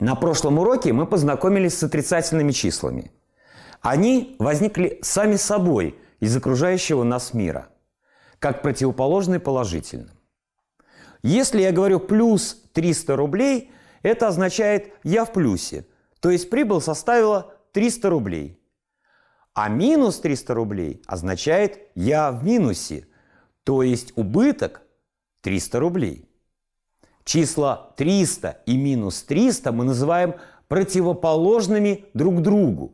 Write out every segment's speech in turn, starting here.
На прошлом уроке мы познакомились с отрицательными числами. Они возникли сами собой из окружающего нас мира, как противоположные положительным. Если я говорю «плюс 300 рублей», это означает «я в плюсе», то есть прибыль составила 300 рублей. А минус 300 рублей означает «я в минусе», то есть убыток 300 рублей. Числа 300 и минус 300 мы называем противоположными друг другу.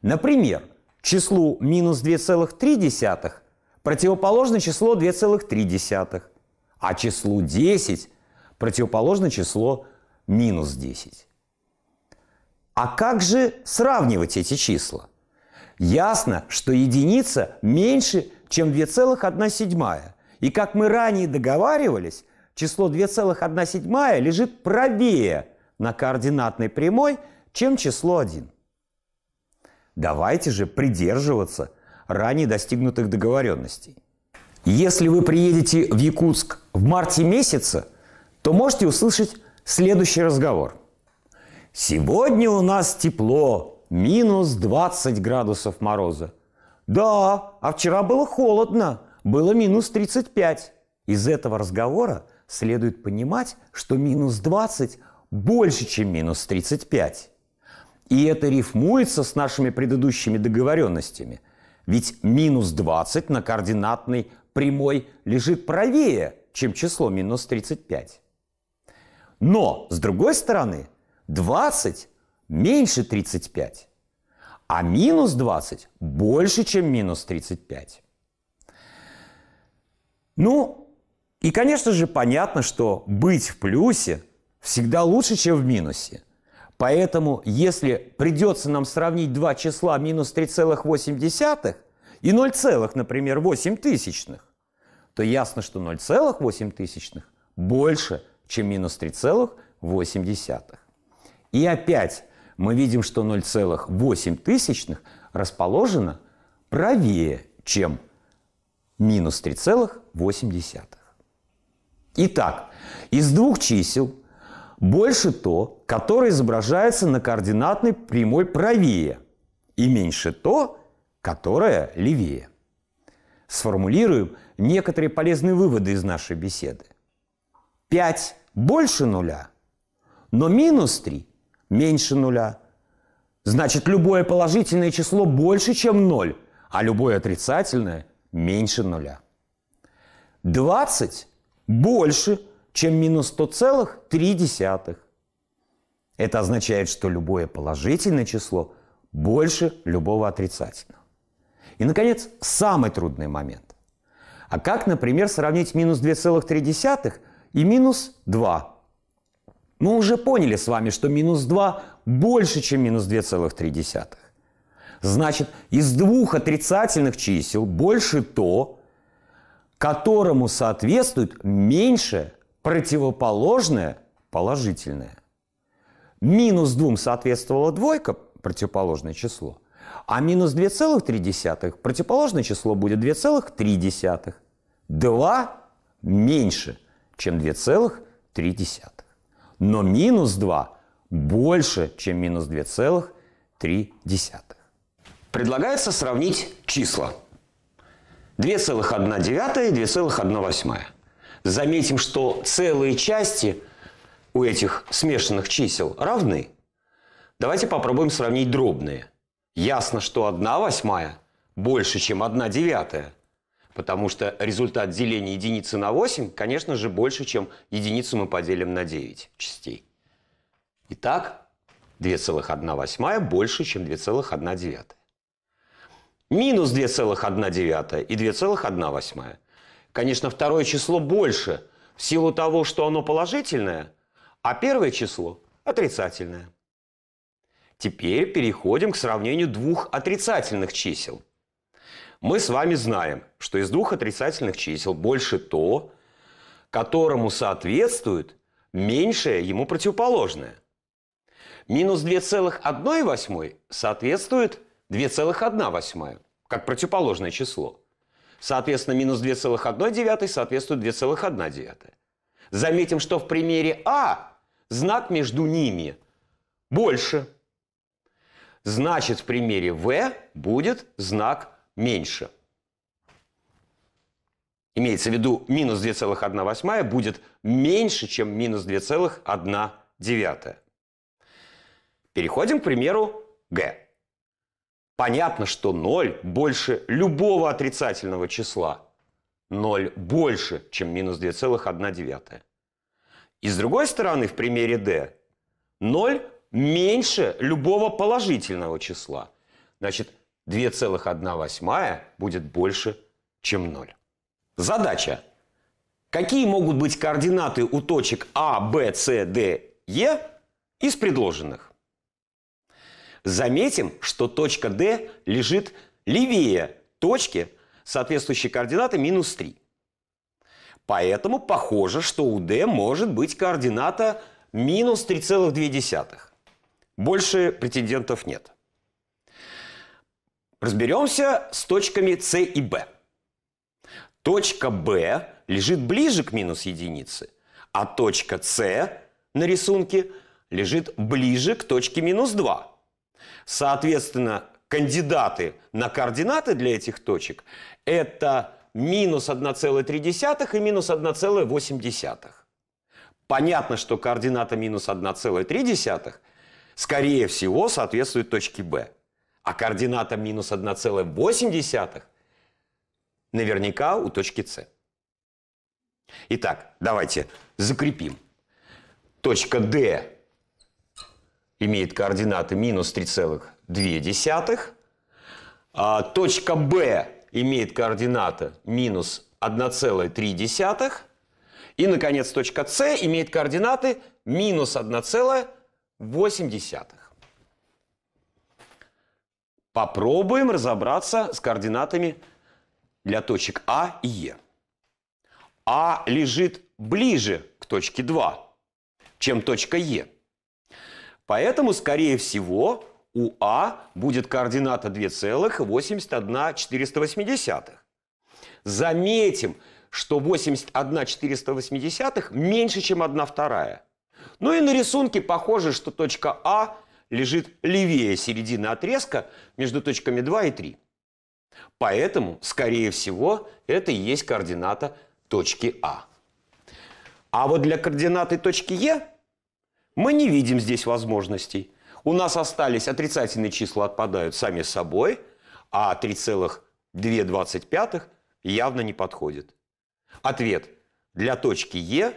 Например, числу минус 2,3 противоположно число 2,3, а числу 10 противоположно число минус 10. А как же сравнивать эти числа? Ясно, что единица меньше, чем 2,1. И как мы ранее договаривались, число 2,1 лежит правее на координатной прямой, чем число 1. Давайте же придерживаться ранее достигнутых договоренностей. Если вы приедете в Якутск в марте месяце, то можете услышать следующий разговор. Сегодня у нас тепло, минус 20 градусов мороза. Да, а вчера было холодно, было минус 35. Из этого разговора следует понимать, что минус 20 больше, чем минус 35. И это рифмуется с нашими предыдущими договоренностями. Ведь минус 20 на координатной прямой лежит правее, чем число минус 35. Но, с другой стороны, 20 меньше 35, а минус 20 больше, чем минус 35. Ну, и, конечно же, понятно, что быть в плюсе всегда лучше, чем в минусе. Поэтому, если придется нам сравнить два числа минус 3,8 и 0, например, 8 тысячных, то ясно, что 0,8 тысячных больше, чем минус 3,8. И опять мы видим, что 0,8 тысячных расположено правее, чем минус 3,8. Итак, из двух чисел больше то, которое изображается на координатной прямой правее, и меньше то, которое левее. Сформулируем некоторые полезные выводы из нашей беседы. 5 больше нуля, но минус 3 меньше нуля. Значит, любое положительное число больше, чем 0, а любое отрицательное меньше нуля. 20 больше, чем минус 100,3. Это означает, что любое положительное число больше любого отрицательного. И, наконец, самый трудный момент. А как, например, сравнить минус 2,3 и минус 2? Мы уже поняли с вами, что минус 2 больше, чем минус 2,3. Значит, из двух отрицательных чисел больше то, которому соответствует меньше противоположное положительное. Минус 2 соответствовало двойка, противоположное число, а минус 2,3 противоположное число будет 2,3. 2 меньше, чем 2,3. Но минус 2 больше, чем минус 2,3. Предлагается сравнить числа. 2,1 девятая и 2,1 восьмая. Заметим, что целые части у этих смешанных чисел равны. Давайте попробуем сравнить дробные. Ясно, что 1 восьмая больше, чем 1 девятая, потому что результат деления единицы на 8, конечно же, больше, чем единицу мы поделим на 9 частей. Итак, 2,1 восьмая больше, чем 2,1 девятая минус 2,1 и 2,1. Конечно, второе число больше в силу того, что оно положительное, а первое число отрицательное. Теперь переходим к сравнению двух отрицательных чисел. Мы с вами знаем, что из двух отрицательных чисел больше то, которому соответствует меньшее ему противоположное. Минус 2,1 соответствует 2,1, как противоположное число. Соответственно, минус 2,1 соответствует 2,1. Заметим, что в примере А знак между ними больше. Значит, в примере В будет знак меньше. Имеется в виду, минус 2,1 будет меньше, чем минус 2,1. Переходим к примеру Г. Понятно, что 0 больше любого отрицательного числа. 0 больше, чем минус 2,1. И с другой стороны, в примере D, 0 меньше любого положительного числа. Значит, 2,1 будет больше, чем 0. Задача. Какие могут быть координаты у точек А, Б, С, Д, Е из предложенных? Заметим, что точка D лежит левее точки, соответствующей координаты минус 3. Поэтому похоже, что у D может быть координата минус 3,2. Больше претендентов нет. Разберемся с точками C и B. Точка B лежит ближе к минус единице, а точка C на рисунке лежит ближе к точке минус 2. Соответственно, кандидаты на координаты для этих точек – это минус 1,3 и минус 1,8. Понятно, что координата минус 1,3 скорее всего соответствует точке B. А координата минус 1,8 наверняка у точки С. Итак, давайте закрепим. Точка D имеет координаты минус 3,2, а точка B имеет координаты минус 1,3, и, наконец, точка C имеет координаты минус 1,8. Попробуем разобраться с координатами для точек А и Е. А лежит ближе к точке 2, чем точка Е. Поэтому, скорее всего, у А будет координата 2,81480. Заметим, что 81,480 меньше, чем 1 вторая. Ну и на рисунке похоже, что точка А лежит левее середины отрезка между точками 2 и 3. Поэтому, скорее всего, это и есть координата точки А. А вот для координаты точки Е мы не видим здесь возможностей. У нас остались отрицательные числа отпадают сами собой, а 3,225 явно не подходит. Ответ. Для точки Е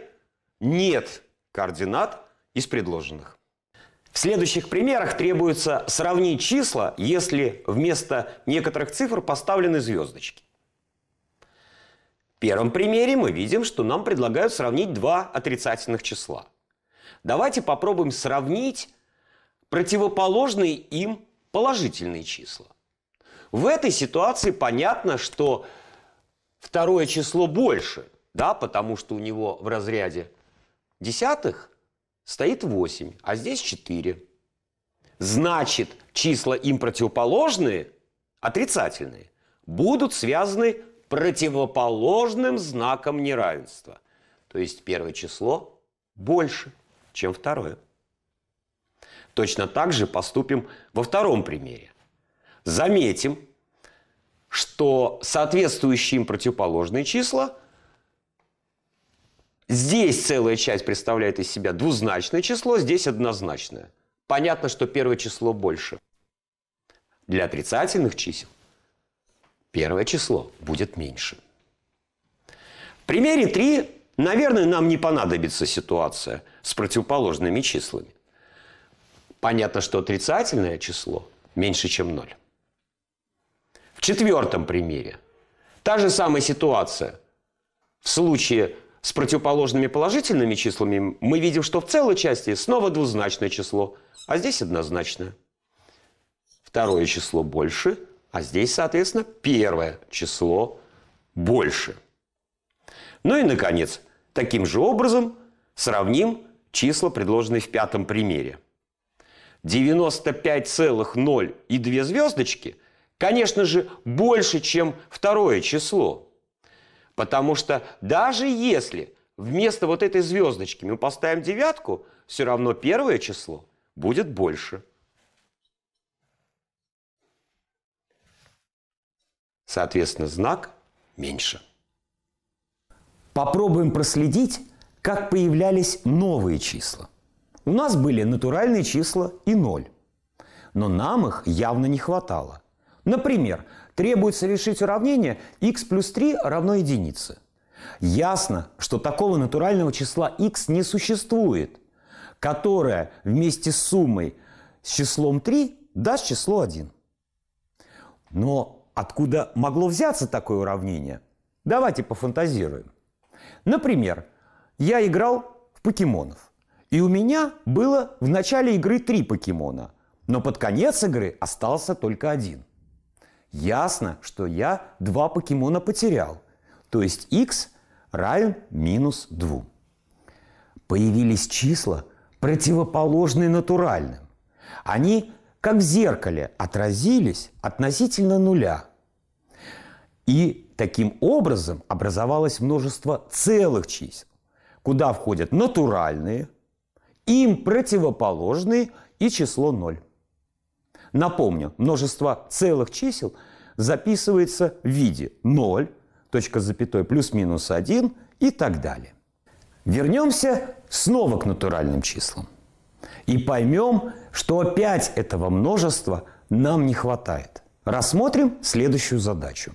нет координат из предложенных. В следующих примерах требуется сравнить числа, если вместо некоторых цифр поставлены звездочки. В первом примере мы видим, что нам предлагают сравнить два отрицательных числа – Давайте попробуем сравнить противоположные им положительные числа. В этой ситуации понятно, что второе число больше, да, потому что у него в разряде десятых стоит 8, а здесь 4. Значит, числа им противоположные, отрицательные, будут связаны противоположным знаком неравенства. То есть первое число больше – чем второе. Точно так же поступим во втором примере. Заметим, что соответствующие им противоположные числа здесь целая часть представляет из себя двузначное число, здесь однозначное. Понятно, что первое число больше. Для отрицательных чисел первое число будет меньше. В примере 3, наверное, нам не понадобится ситуация – с противоположными числами. Понятно, что отрицательное число меньше, чем 0. В четвертом примере та же самая ситуация. В случае с противоположными положительными числами мы видим, что в целой части снова двузначное число, а здесь однозначное. Второе число больше, а здесь, соответственно, первое число больше. Ну и, наконец, таким же образом сравним числа, предложенные в пятом примере. 95,0 и 2 звездочки, конечно же, больше, чем второе число. Потому что даже если вместо вот этой звездочки мы поставим девятку, все равно первое число будет больше. Соответственно, знак меньше. Попробуем проследить, как появлялись новые числа. У нас были натуральные числа и ноль. Но нам их явно не хватало. Например, требуется решить уравнение x плюс 3 равно единице. Ясно, что такого натурального числа x не существует, которое вместе с суммой с числом 3 даст число 1. Но откуда могло взяться такое уравнение? Давайте пофантазируем. Например, я играл в покемонов. И у меня было в начале игры три покемона, но под конец игры остался только один. Ясно, что я два покемона потерял, то есть x равен минус 2. Появились числа, противоположные натуральным. Они, как в зеркале, отразились относительно нуля. И таким образом образовалось множество целых чисел куда входят натуральные, им противоположные и число 0. Напомню, множество целых чисел записывается в виде 0, точка запятой плюс-минус 1 и так далее. Вернемся снова к натуральным числам. И поймем, что опять этого множества нам не хватает. Рассмотрим следующую задачу.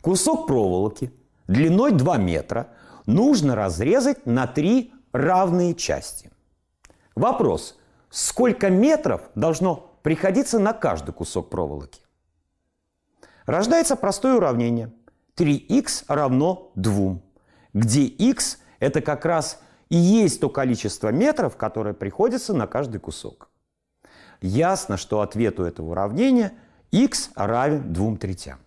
Кусок проволоки длиной 2 метра – нужно разрезать на три равные части. Вопрос, сколько метров должно приходиться на каждый кусок проволоки? Рождается простое уравнение. 3х равно 2, где х это как раз и есть то количество метров, которое приходится на каждый кусок. Ясно, что ответу этого уравнения х равен 2 третям.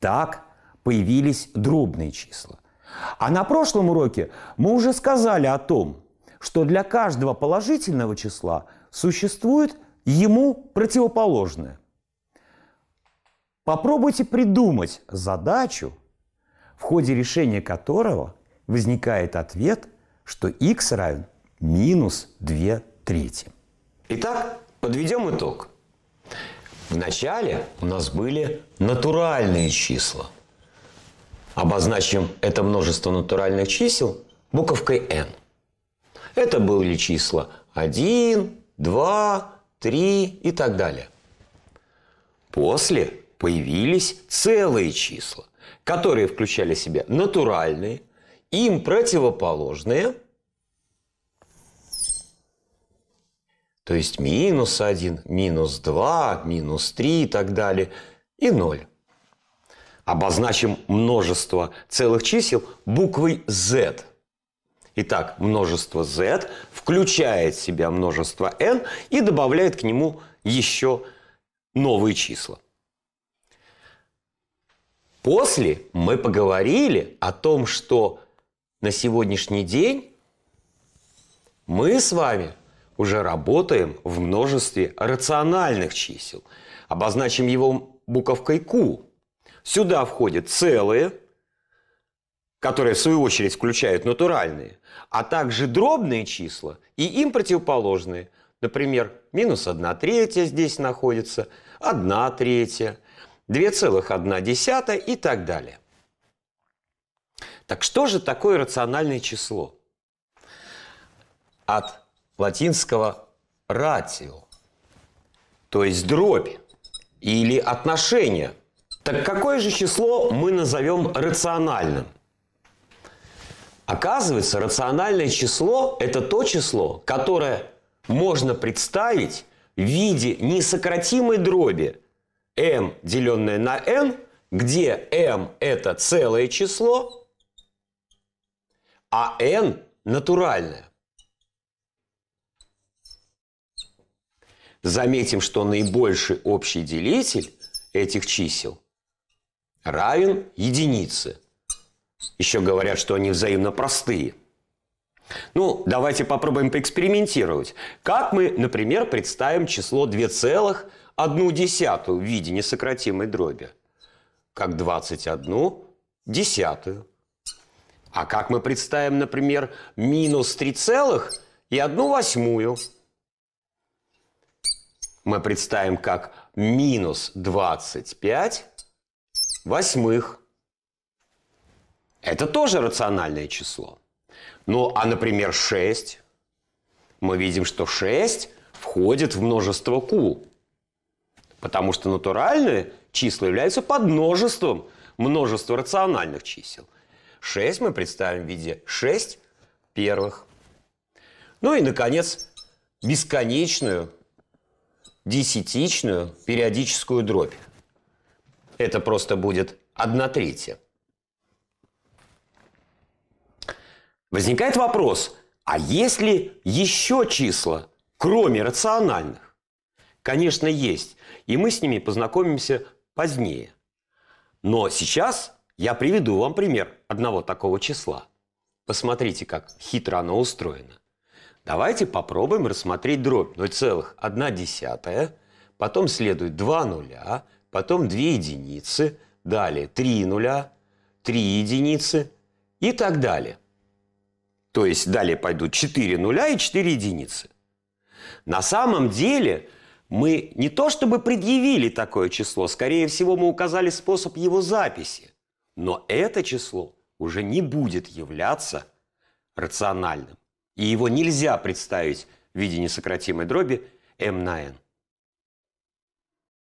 Так появились дробные числа – а на прошлом уроке мы уже сказали о том, что для каждого положительного числа существует ему противоположное. Попробуйте придумать задачу, в ходе решения которого возникает ответ, что x равен минус 2 трети. Итак, подведем итог. Вначале у нас были натуральные числа – Обозначим это множество натуральных чисел буковкой n. Это были числа 1, 2, 3 и так далее. После появились целые числа, которые включали в себя натуральные, им противоположные, то есть минус 1, минус 2, минус 3 и так далее, и 0 обозначим множество целых чисел буквой Z. Итак, множество Z включает в себя множество N и добавляет к нему еще новые числа. После мы поговорили о том, что на сегодняшний день мы с вами уже работаем в множестве рациональных чисел. Обозначим его буковкой Q. Сюда входят целые, которые в свою очередь включают натуральные, а также дробные числа и им противоположные. Например, минус 1 третья здесь находится, 1 третья, 2,1 и так далее. Так что же такое рациональное число? От латинского «ratio», то есть дробь или отношение так какое же число мы назовем рациональным? Оказывается, рациональное число – это то число, которое можно представить в виде несократимой дроби m, деленное на n, где m – это целое число, а n – натуральное. Заметим, что наибольший общий делитель этих чисел – равен единице. Еще говорят, что они взаимно простые. Ну, давайте попробуем поэкспериментировать. Как мы, например, представим число 2,1 в виде несократимой дроби? Как 21 десятую. А как мы представим, например, минус целых и 3,1 восьмую? Мы представим как минус 25 Восьмых. Это тоже рациональное число. Ну, а, например, 6. Мы видим, что 6 входит в множество Q. Потому что натуральные числа являются подмножеством множества рациональных чисел. 6 мы представим в виде 6 первых. Ну и, наконец, бесконечную десятичную периодическую дробь это просто будет одна третья. Возникает вопрос, а есть ли еще числа, кроме рациональных? Конечно, есть, и мы с ними познакомимся позднее. Но сейчас я приведу вам пример одного такого числа. Посмотрите, как хитро оно устроено. Давайте попробуем рассмотреть дробь 0,1, потом следует 2 нуля, потом 2 единицы, далее 3 нуля, 3 единицы и так далее. То есть далее пойдут 4 нуля и 4 единицы. На самом деле мы не то чтобы предъявили такое число, скорее всего мы указали способ его записи. Но это число уже не будет являться рациональным. И его нельзя представить в виде несократимой дроби m на n.